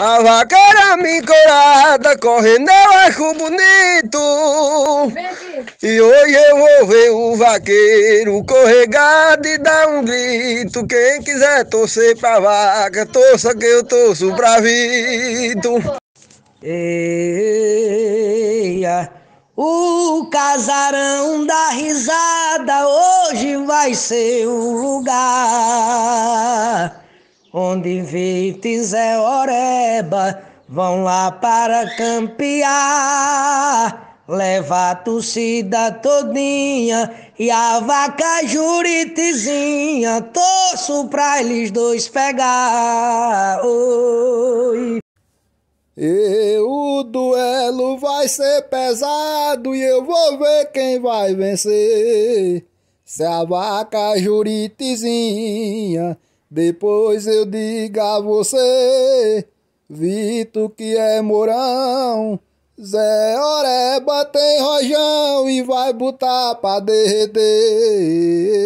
A vaca era micorada, correndo é acho bonito. E hoje eu vou ver o vaqueiro corregado e dar um grito. Quem quiser torcer pra vaca, torça que eu torço pra Vito. Eia, o casarão da risada hoje vai ser o lugar Onde Vites é Oreba, vão lá para campear. Leva a torcida todinha e a vaca juritizinha, torço pra eles dois pegar. Oi. E o duelo vai ser pesado e eu vou ver quem vai vencer. Se a vaca juritizinha depois eu digo a você, Vito que é morão, Zé Oreba tem rojão e vai botar pra derreter.